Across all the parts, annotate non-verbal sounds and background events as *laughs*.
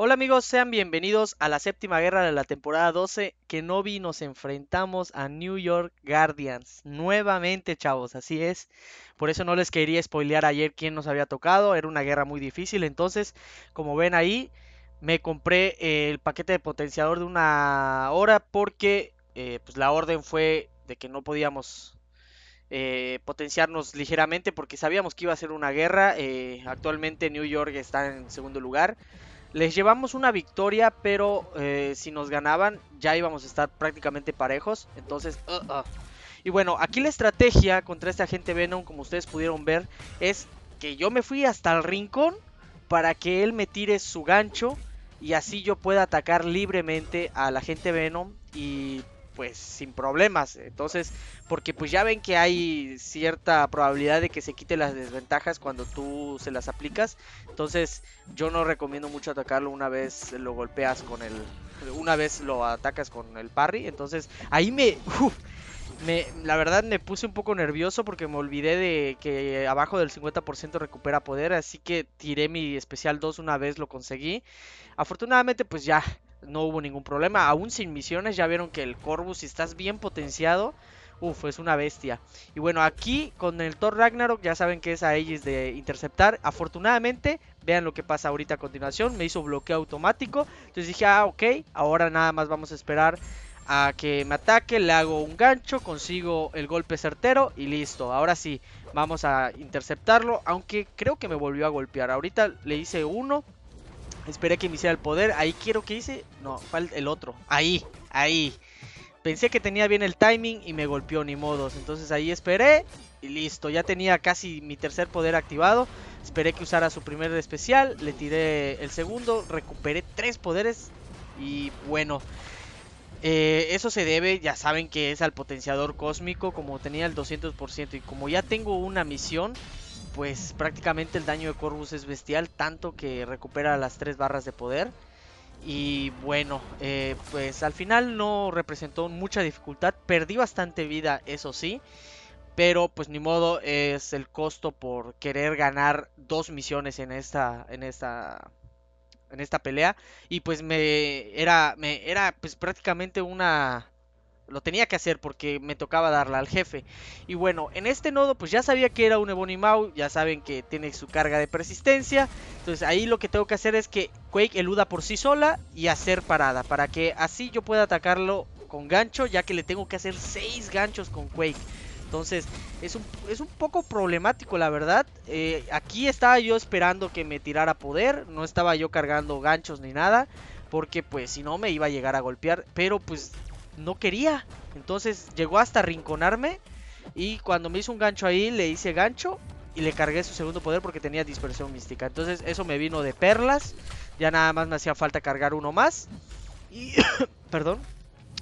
Hola amigos, sean bienvenidos a la séptima guerra de la temporada 12. Que vi nos enfrentamos a New York Guardians. Nuevamente, chavos, así es. Por eso no les quería spoilear ayer quién nos había tocado. Era una guerra muy difícil. Entonces, como ven ahí, me compré eh, el paquete de potenciador de una hora porque eh, pues la orden fue de que no podíamos eh, potenciarnos ligeramente porque sabíamos que iba a ser una guerra. actualmente New York está en segundo lugar. Les llevamos una victoria, pero eh, si nos ganaban ya íbamos a estar prácticamente parejos. Entonces, uh, uh. y bueno, aquí la estrategia contra este agente Venom, como ustedes pudieron ver, es que yo me fui hasta el rincón para que él me tire su gancho y así yo pueda atacar libremente al agente Venom y pues sin problemas. Entonces, porque pues ya ven que hay cierta probabilidad de que se quite las desventajas cuando tú se las aplicas. Entonces, yo no recomiendo mucho atacarlo una vez lo golpeas con el una vez lo atacas con el parry. Entonces, ahí me me, la verdad me puse un poco nervioso porque me olvidé de que abajo del 50% recupera poder, así que tiré mi especial 2 una vez lo conseguí. Afortunadamente pues ya no hubo ningún problema. Aún sin misiones, ya vieron que el Corvus, si estás bien potenciado, uff, es una bestia. Y bueno, aquí con el Thor Ragnarok, ya saben que es a ellos de interceptar. Afortunadamente, vean lo que pasa ahorita a continuación. Me hizo bloqueo automático. Entonces dije, ah, ok, ahora nada más vamos a esperar a que me ataque, le hago un gancho, consigo el golpe certero y listo. Ahora sí, vamos a interceptarlo, aunque creo que me volvió a golpear. Ahorita le hice uno, Esperé que me hiciera el poder. Ahí quiero que hice. No, falta el otro. Ahí, ahí. Pensé que tenía bien el timing y me golpeó ni modos. Entonces ahí esperé y listo. Ya tenía casi mi tercer poder activado. Esperé que usara su primer especial. Le tiré el segundo. Recuperé tres poderes. Y bueno. Eh, eso se debe, ya saben que es al potenciador cósmico. Como tenía el 200%. Y como ya tengo una misión pues prácticamente el daño de Corvus es bestial, tanto que recupera las tres barras de poder. Y bueno, eh, pues al final no representó mucha dificultad, perdí bastante vida, eso sí. Pero pues ni modo es el costo por querer ganar dos misiones en esta, en esta, en esta pelea. Y pues me era, me era pues prácticamente una, lo tenía que hacer porque me tocaba darla al jefe. Y bueno, en este nodo pues ya sabía que era un mau Ya saben que tiene su carga de persistencia. Entonces ahí lo que tengo que hacer es que Quake eluda por sí sola y hacer parada. Para que así yo pueda atacarlo con gancho. Ya que le tengo que hacer 6 ganchos con Quake. Entonces es un, poco problemático la verdad. Eh, aquí estaba yo esperando que me tirara poder. No estaba yo cargando ganchos ni nada porque pues si no me iba a llegar a golpear, pero pues no quería. Entonces llegó hasta rinconarme. Y cuando me hizo un gancho ahí, le hice gancho. Y le cargué su segundo poder porque tenía dispersión mística. Entonces eso me vino de perlas. Ya nada más me hacía falta cargar uno más. Y... *coughs* Perdón.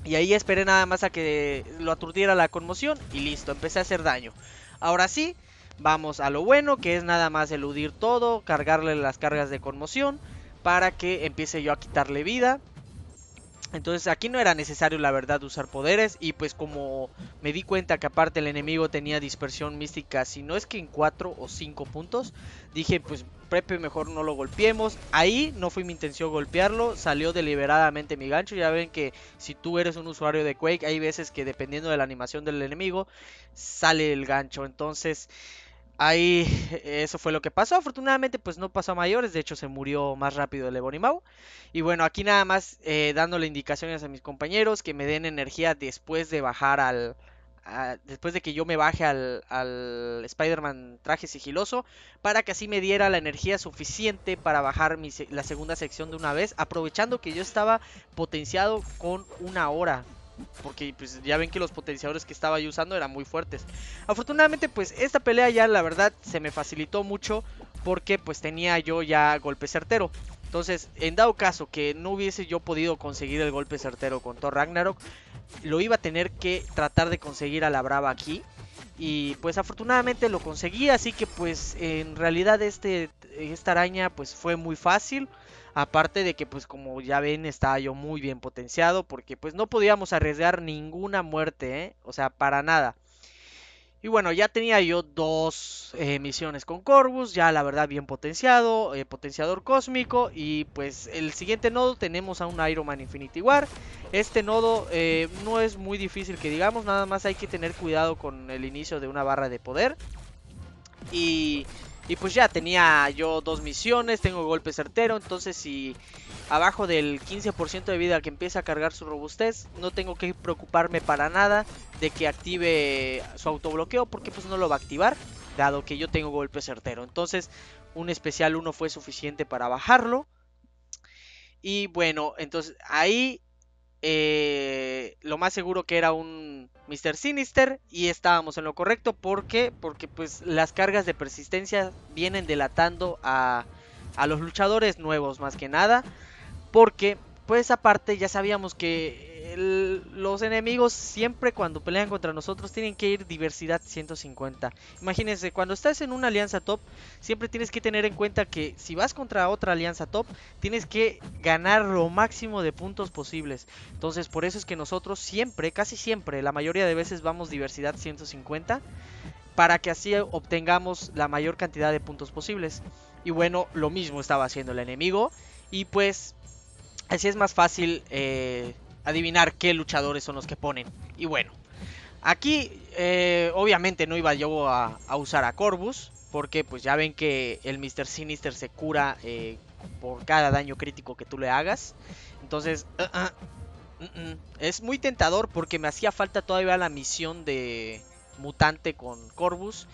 Y ahí esperé nada más a que lo aturdiera la conmoción. Y listo, empecé a hacer daño. Ahora sí, vamos a lo bueno, que es nada más eludir todo, cargarle las cargas de conmoción para que empiece yo a quitarle vida. Entonces aquí no era necesario la verdad usar poderes y pues como me di cuenta que aparte el enemigo tenía dispersión mística, si no es que en 4 o 5 puntos, dije pues Prepe mejor no lo golpeemos. Ahí no fue mi intención golpearlo, salió deliberadamente mi gancho. Ya ven que si tú eres un usuario de Quake, hay veces que dependiendo de la animación del enemigo, sale el gancho. Entonces Ahí eh, eso fue lo que pasó. Afortunadamente pues no pasó a mayores. De hecho se murió más rápido el Maw Y bueno, aquí nada más eh, dándole indicaciones a mis compañeros que me den energía después de bajar al... después de que yo me baje al, Spider-Man traje sigiloso. Para que así me diera la energía suficiente para bajar la segunda sección de una vez. Aprovechando que yo estaba potenciado con una hora porque pues ya ven que los potenciadores que estaba yo usando eran muy fuertes. Afortunadamente pues esta pelea ya la verdad se me facilitó mucho porque pues tenía yo ya golpe certero. Entonces, en dado caso que no hubiese yo podido conseguir el golpe certero con Thor Ragnarok, lo iba a tener que tratar de conseguir a la brava aquí. Y pues afortunadamente lo conseguí, así que pues en realidad este, esta araña pues fue muy fácil. Aparte de que pues como ya ven estaba yo muy bien potenciado porque pues no podíamos arriesgar ninguna muerte, ¿eh? o sea, para nada. Y bueno, ya tenía yo dos eh, misiones con Corvus, ya la verdad bien potenciado, eh, potenciador cósmico. Y pues el siguiente nodo tenemos a un Iron Man Infinity War. Este nodo no es muy difícil que digamos, nada más hay que tener cuidado con el inicio de una barra de poder. Y y pues ya tenía yo dos misiones, tengo golpe certero, entonces si abajo del 15% de vida que empieza a cargar su robustez, no tengo que preocuparme para nada de que active su autobloqueo porque pues no lo va a activar, dado que yo tengo golpe certero. Entonces un especial 1 fue suficiente para bajarlo. Y bueno, entonces ahí eh, lo más seguro que era un Mr. Sinister y estábamos en lo correcto. porque Porque pues las cargas de persistencia vienen delatando a, a los luchadores nuevos más que nada. Porque pues aparte ya sabíamos que los enemigos siempre cuando pelean contra nosotros tienen que ir diversidad 150. Imagínense, cuando estás en una alianza top, siempre tienes que tener en cuenta que si vas contra otra alianza top, tienes que ganar lo máximo de puntos posibles. Entonces, por eso es que nosotros siempre, casi siempre, la mayoría de veces vamos diversidad 150 para que así obtengamos la mayor cantidad de puntos posibles. Y bueno, lo mismo estaba haciendo el enemigo y pues así es más fácil... Eh, adivinar qué luchadores son los que ponen. Y bueno, aquí eh, obviamente no iba yo a, usar a Corvus, porque pues ya ven que el Mr. Sinister se cura eh, por cada daño crítico que tú le hagas. Entonces, uh, uh, uh, es muy tentador porque me hacía falta todavía la misión de mutante con Corvus.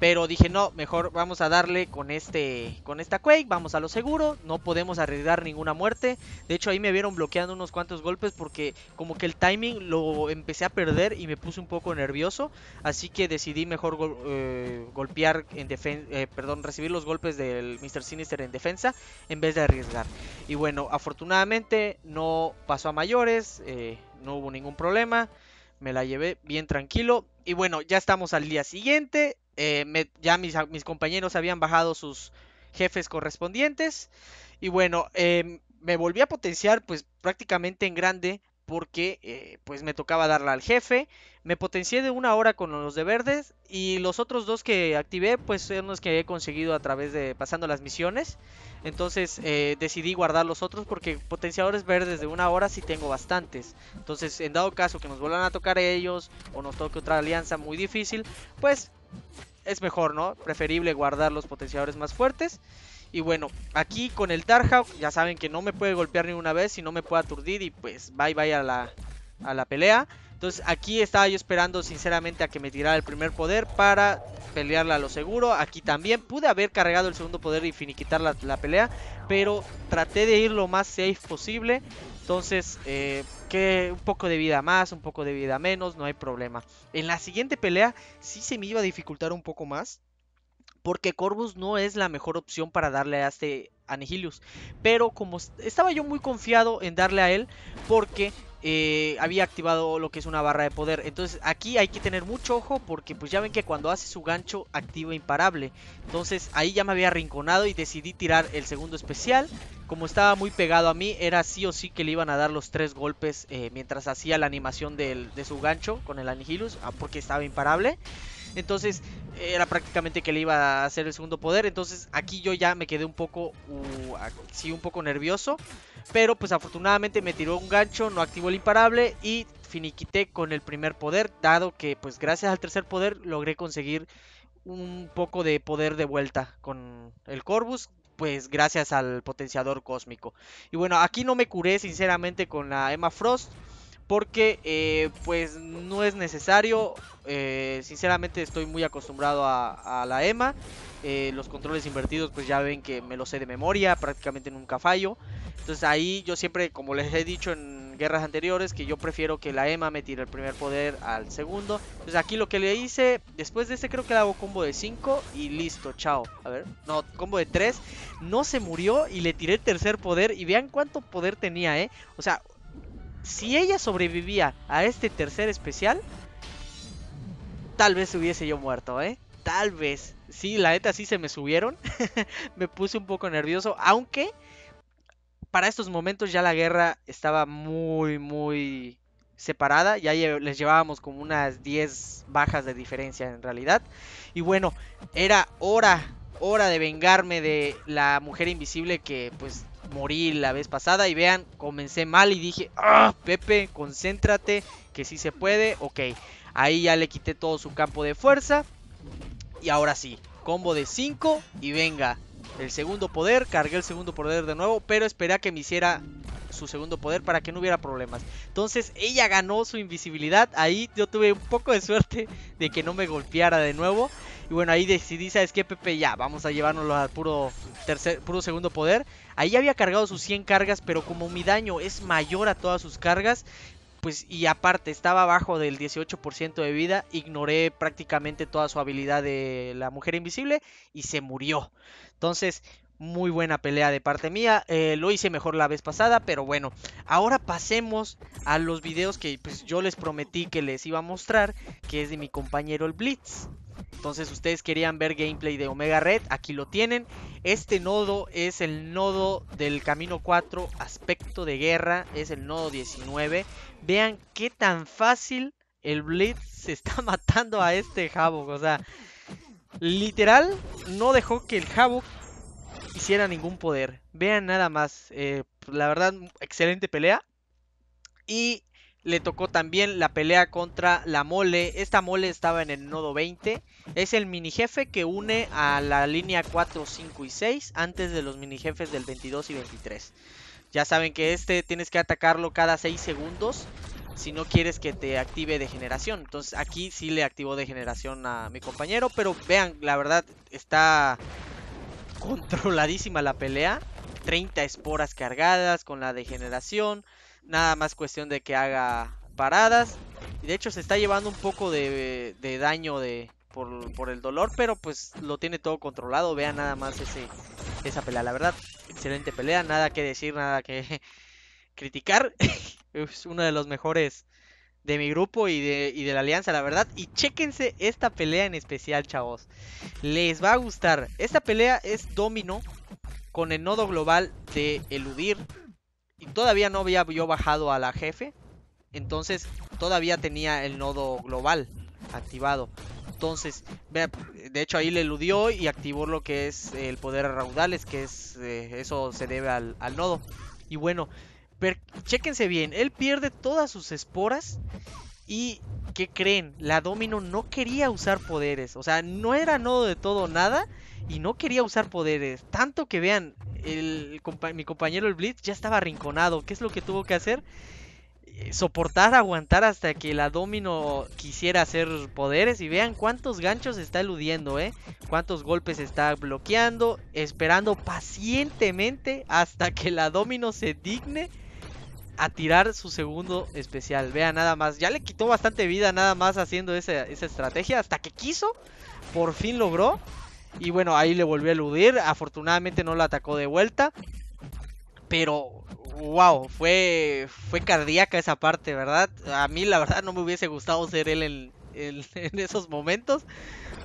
Pero dije, no, mejor vamos a darle con este con esta Quake, vamos a lo seguro, no podemos arriesgar ninguna muerte. De hecho, ahí me vieron bloqueando unos cuantos golpes porque como que el timing lo empecé a perder y me puse un poco nervioso. Así que decidí mejor eh, golpear en defensa, eh, perdón, recibir los golpes del Mr. Sinister en defensa en vez de arriesgar. Y bueno, afortunadamente no pasó a mayores, eh, no hubo ningún problema. Me la llevé bien tranquilo. Y bueno, ya estamos al día siguiente eh, ya mis, compañeros habían bajado sus jefes correspondientes. Y bueno, em, me volví a potenciar pues prácticamente en grande porque eh, pues me tocaba darla al jefe. Me potencié de una hora con los de verdes y los otros dos que activé pues son los que he conseguido a través de pasando las misiones. Entonces eh, decidí guardar los otros porque potenciadores verdes de una hora si tengo bastantes. Entonces en dado caso que nos vuelvan a tocar ellos o nos toque otra alianza muy difícil pues es mejor, ¿no? Preferible guardar los potenciadores más fuertes. Y bueno, aquí con el tarja ya saben que no me puede golpear ni una vez y no me puede aturdir y pues bye bye a la, a la pelea. Entonces aquí estaba yo esperando sinceramente a que me tirara el primer poder para pelearla a lo seguro. Aquí también pude haber cargado el segundo poder y finiquitar la, la pelea, pero traté de ir lo más safe posible. Entonces, eh, que un poco de vida más, un poco de vida menos, no hay problema. En la siguiente pelea sí se me iba a dificultar un poco más. Porque Corvus no es la mejor opción para darle a este Anihilius. Pero como estaba yo muy confiado en darle a él. Porque eh, había activado lo que es una barra de poder. Entonces aquí hay que tener mucho ojo porque pues ya ven que cuando hace su gancho activa imparable. Entonces ahí ya me había arrinconado y decidí tirar el segundo especial. Como estaba muy pegado a mí, era sí o sí que le iban a dar los tres golpes eh, mientras hacía la animación de su gancho con el Anihilus, ah, porque estaba imparable. Entonces era prácticamente que le iba a hacer el segundo poder. Entonces aquí yo ya me quedé un poco, uh, un poco nervioso. Pero pues afortunadamente me tiró un gancho, no activó el imparable y finiquité con el primer poder. Dado que pues gracias al tercer poder logré conseguir un poco de poder de vuelta con el Corvus pues gracias al potenciador cósmico. Y bueno, aquí no me curé sinceramente con la Emma Frost, porque eh, pues no es necesario. Eh, sinceramente estoy muy acostumbrado a, la EMA. Eh, los controles invertidos pues ya ven que me lo sé de memoria, prácticamente nunca fallo. Entonces ahí yo siempre, como les he dicho en guerras anteriores, que yo prefiero que la EMA me tire el primer poder al segundo. Entonces pues, aquí lo que le hice, después de este creo que le hago combo de 5 y listo, chao. A ver, no, combo de 3, no se murió y le tiré el tercer poder y vean cuánto poder tenía, ¿eh? O sea, si ella sobrevivía a este tercer especial, tal vez hubiese yo muerto, ¿eh? Tal vez. Sí, la ETA sí se me subieron. *laughs* me puse un poco nervioso, aunque para estos momentos ya la guerra estaba muy, muy separada. Ya les llevábamos como unas 10 bajas de diferencia en realidad. Y bueno, era hora, hora de vengarme de la mujer invisible que pues morí la vez pasada y vean, comencé mal y dije, ah, Pepe, concéntrate, que sí se puede, ok. Ahí ya le quité todo su campo de fuerza y ahora sí, combo de 5 y venga. El segundo poder, cargué el segundo poder de nuevo, pero esperé a que me hiciera su segundo poder para que no hubiera problemas. Entonces ella ganó su invisibilidad, ahí yo tuve un poco de suerte de que no me golpeara de nuevo. Y bueno, ahí decidí, ¿sabes qué, Pepe? Ya, vamos a llevárnoslo al puro, tercer, puro segundo poder. Ahí había cargado sus 100 cargas, pero como mi daño es mayor a todas sus cargas, pues y aparte estaba abajo del 18% de vida, ignoré prácticamente toda su habilidad de la mujer invisible y se murió. Entonces, muy buena pelea de parte mía. Eh, lo hice mejor la vez pasada, pero bueno. Ahora pasemos a los videos que pues, yo les prometí que les iba a mostrar, que es de mi compañero el Blitz. Entonces ustedes querían ver gameplay de Omega Red, aquí lo tienen. Este nodo es el nodo del camino 4, aspecto de guerra, es el nodo 19. Vean qué tan fácil el Blitz *laughs* se está matando a este Havoc. O sea, literal no dejó que el Havoc hiciera ningún poder. Vean nada más. Eh, la verdad, excelente pelea. Y le tocó también la pelea contra la mole. Esta mole estaba en el nodo 20. Es el mini jefe que une a la línea 4, 5 y 6 antes de los mini jefes del 22 y 23. Ya saben que este tienes que atacarlo cada 6 segundos si no quieres que te active degeneración. Entonces aquí sí le activó degeneración a mi compañero, pero vean, la verdad está controladísima la pelea. 30 esporas cargadas con la degeneración. Nada más cuestión de que haga paradas. Y de hecho se está llevando un poco de, daño por, el dolor, pero pues lo tiene todo controlado. Vean nada más ese, esa pelea. La verdad, excelente pelea. Nada que decir, nada que *laughs* criticar. *laughs* es uno de los mejores de mi grupo y de, la alianza, la verdad. Y chequense esta pelea en especial, chavos. Les va a gustar. Esta pelea es domino con el nodo global de eludir y todavía no había yo bajado a la jefe. Entonces todavía tenía el nodo global activado. Entonces, de hecho ahí le eludió y activó lo que es el poder a raudales, que es eh, eso se debe al, nodo. Y bueno, pero chéquense bien, él pierde todas sus esporas y ¿qué creen? La Domino no quería usar poderes, o sea, no era nodo de todo nada y no quería usar poderes. Tanto que vean, el, mi compañero el Blitz ya estaba arrinconado. ¿Qué es lo que tuvo que hacer? Eh, soportar, aguantar hasta que la Domino quisiera hacer poderes. Y vean cuántos ganchos está eludiendo, ¿eh? Cuántos golpes está bloqueando, esperando pacientemente hasta que la Domino se digne a tirar su segundo especial. Vean nada más, ya le quitó bastante vida nada más haciendo esa, esa estrategia. Hasta que quiso, por fin logró. Y bueno, ahí le volvió a eludir. Afortunadamente no lo atacó de vuelta. Pero, wow, fue, fue cardíaca esa parte, ¿verdad? A mí la verdad no me hubiese gustado ser él en, *laughs* esos momentos.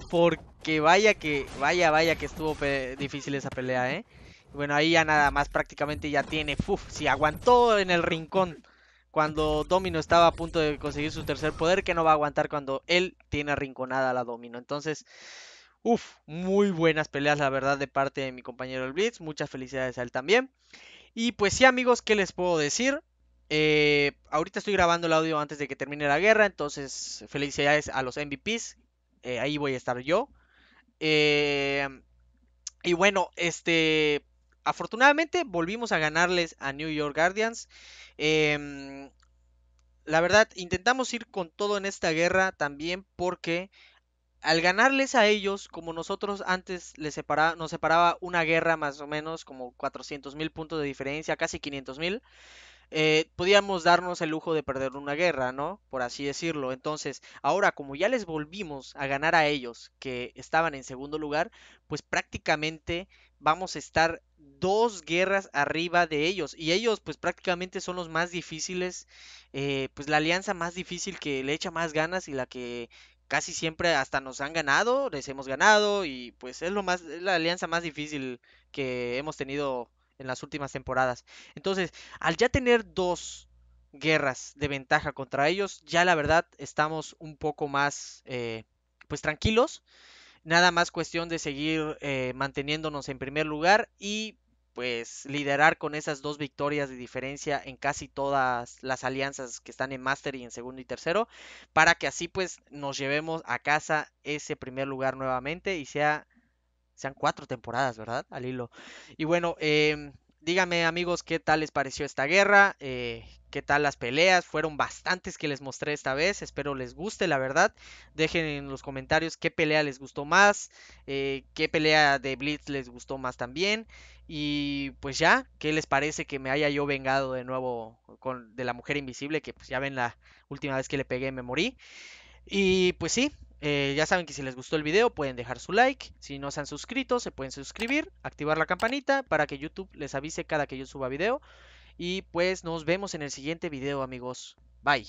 Porque vaya que, vaya, vaya que estuvo difícil esa pelea, ¿eh? Bueno, ahí ya nada más prácticamente ya tiene, si aguantó en el rincón cuando Domino estaba a punto de conseguir su tercer poder, que no va a aguantar cuando él tiene arrinconada a la Domino. Entonces, Uf, muy buenas peleas, la verdad, de parte de mi compañero el Blitz. Muchas felicidades a él también. Y pues sí, amigos, ¿qué les puedo decir? Eh, ahorita estoy grabando el audio antes de que termine la guerra, entonces felicidades a los MVPs. Eh, ahí voy a estar yo. Eh, y bueno, este, afortunadamente volvimos a ganarles a New York Guardians. Em, la verdad, intentamos ir con todo en esta guerra también porque al ganarles a ellos, como nosotros antes nos separaba una guerra más o menos, como 400 mil puntos de diferencia, casi 500 mil, eh, podíamos darnos el lujo de perder una guerra, ¿no? Por así decirlo. Entonces, ahora como ya les volvimos a ganar a ellos, que estaban en segundo lugar, pues prácticamente vamos a estar dos guerras arriba de ellos. Y ellos, pues prácticamente son los más difíciles. Eh, pues la alianza más difícil que le echa más ganas y la que casi siempre hasta nos han ganado, les hemos ganado y pues es lo más la alianza más difícil que hemos tenido en las últimas temporadas. Entonces, al ya tener dos guerras de ventaja contra ellos, ya la verdad estamos un poco más eh, pues tranquilos. Nada más cuestión de seguir eh, manteniéndonos en primer lugar y pues liderar con esas dos victorias de diferencia en casi todas las alianzas que están en Master y en segundo y tercero, para que así pues nos llevemos a casa ese primer lugar nuevamente y sea sean cuatro temporadas, ¿verdad? Al hilo. Y bueno, em, díganme amigos qué tal les pareció esta guerra, eh, qué tal las peleas. Fueron bastantes que les mostré esta vez. Espero les guste, la verdad. Dejen en los comentarios qué pelea les gustó más, eh, qué pelea de Blitz les gustó más también. Y pues ya, ¿qué les parece que me haya yo vengado de nuevo con, de la mujer invisible? Que pues ya ven la última vez que le pegué me morí. Y pues sí, eh, ya saben que si les gustó el video pueden dejar su like. Si no se han suscrito, se pueden suscribir, activar la campanita para que YouTube les avise cada que yo suba video. Y pues nos vemos en el siguiente video amigos. Bye.